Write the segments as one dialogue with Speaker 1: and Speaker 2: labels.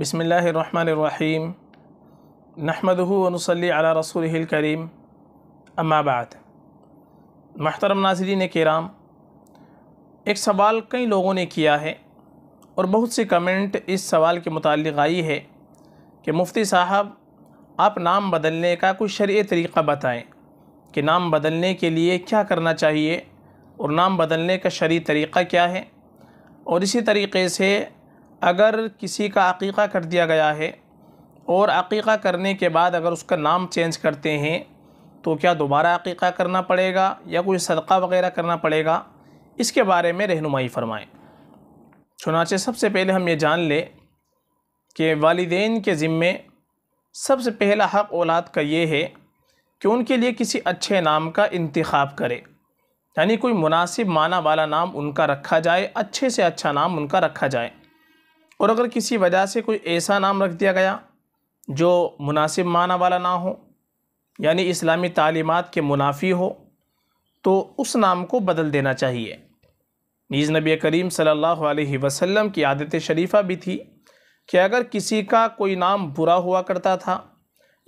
Speaker 1: बसमीम नहमदूनसली अला रसूल करीम अम्माबाद महतरम नाजरीन कराम एक सवाल कई लोगों ने किया है और बहुत सी कमेंट इस सवाल के मुतालिक आई है कि मुफ्ती साहब आप नाम बदलने का कुछ शर्य तरीक़ा बताएँ कि नाम बदलने के लिए क्या करना चाहिए और नाम बदलने का शरी तरीक़ा क्या है और इसी तरीके से अगर किसी का अकीक़ा कर दिया गया है और अकीक़ा करने के बाद अगर उसका नाम चेंज करते हैं तो क्या दोबारा अकीक़ा करना पड़ेगा या कोई सदका वगैरह करना पड़ेगा इसके बारे में रहनुमाई फरमाएँ चुनाचे सबसे पहले हम ये जान लें कि वालदेन के ज़िम्मे सबसे पहला हक़ औलाद का ये है कि उनके लिए किसी अच्छे नाम का इंतखब करें यानी कोई मुनासिब माना वाला नाम उनका रखा जाए अच्छे से अच्छा नाम उनका रखा जाए और अगर किसी वजह से कोई ऐसा नाम रख दिया गया जो मुनासिब माना वाला ना हो यानी इस्लामी तालीमत के मुनाफी हो तो उस नाम को बदल देना चाहिए नीज़ नबी करीम सल्लल्लाहु अलैहि वसल्लम की आदत शरीफ़ा भी थी कि अगर किसी का कोई नाम बुरा हुआ करता था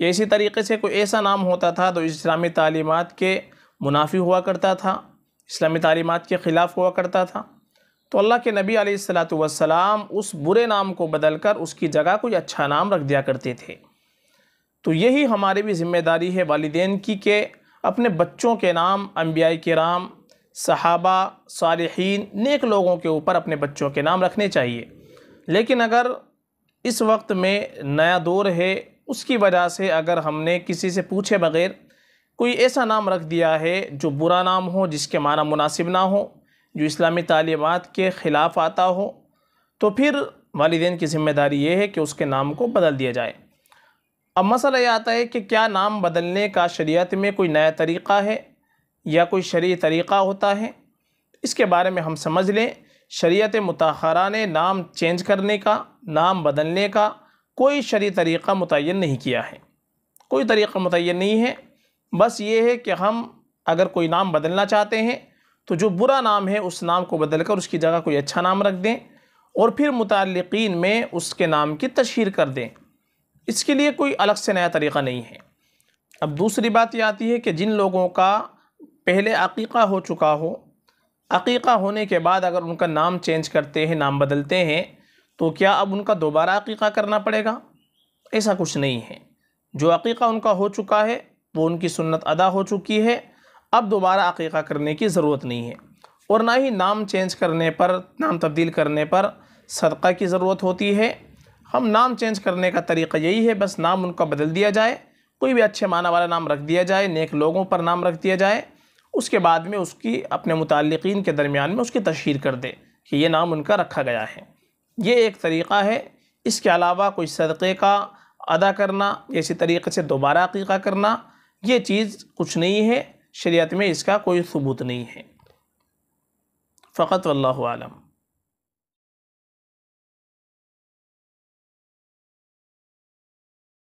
Speaker 1: या इसी तरीके से कोई ऐसा नाम होता था तो इस्लामी तालीमत के मुनाफी हुआ करता था इस्लामी तालीमत के ख़िलाफ़ हुआ करता था तो अल्लाह के नबी आलतम उस बुरे नाम को बदल कर उसकी जगह कोई अच्छा नाम रख दिया करते थे तो यही हमारी भी ज़िम्मेदारी है वालदेन की कि अपने बच्चों के नाम अम्बियाई के राम सहाबा सालहीन नेक लोगों के ऊपर अपने बच्चों के नाम रखने चाहिए लेकिन अगर इस वक्त में नया दौर है उसकी वजह से अगर हमने किसी से पूछे बगैर कोई ऐसा नाम रख दिया है जो बुरा नाम हो जिसके माना मुनासिब ना हो जो इस्लामी तालीमत के ख़िलाफ़ आता हो तो फिर वालदे की ज़िम्मेदारी ये है कि उसके नाम को बदल दिया जाए अब मसला यह आता है कि क्या नाम बदलने का शरीयत में कोई नया तरीक़ा है या कोई शरी तरीक़ा होता है इसके बारे में हम समझ लें शरीयत मतहरा ने नाम चेंज करने का नाम बदलने का कोई शरी तरीक़ा मुतन नहीं किया है कोई तरीक़ा मुतन नहीं है बस ये है कि हम अगर कोई नाम बदलना चाहते हैं तो जो बुरा नाम है उस नाम को बदल कर उसकी जगह कोई अच्छा नाम रख दें और फिर मुतलकिन में उसके नाम की तशहर कर दें इसके लिए कोई अलग से नया तरीक़ा नहीं है अब दूसरी बात यह आती है कि जिन लोगों का पहले अकीक़ा हो चुका हो अकीक़ा होने के बाद अगर उनका नाम चेंज करते हैं नाम बदलते हैं तो क्या अब उनका दोबारा अकीक़ा करना पड़ेगा ऐसा कुछ नहीं है जो अकीक़ा उनका हो चुका है वो उनकी सुन्नत अदा हो चुकी है अब दोबारा अकीका करने की ज़रूरत नहीं है और ना ही नाम चेंज करने पर नाम तब्दील करने पर सदका की ज़रूरत होती है हम नाम चेंज करने का तरीका यही है बस नाम उनका बदल दिया जाए कोई भी अच्छे माना वाला नाम रख दिया जाए नेक लोगों पर नाम रख दिया जाए उसके बाद में उसकी अपने मुतालिकीन के दरमियान में उसकी तशहर कर दे कि ये नाम उनका रखा गया है ये एक तरीक़ा है इसके अलावा कोई सदक़े का अदा करना या इसी तरीके से दोबारा अकीका करना ये चीज़ कुछ नहीं है शरीयत में इसका कोई सबूत नहीं है फ़कत वल्लम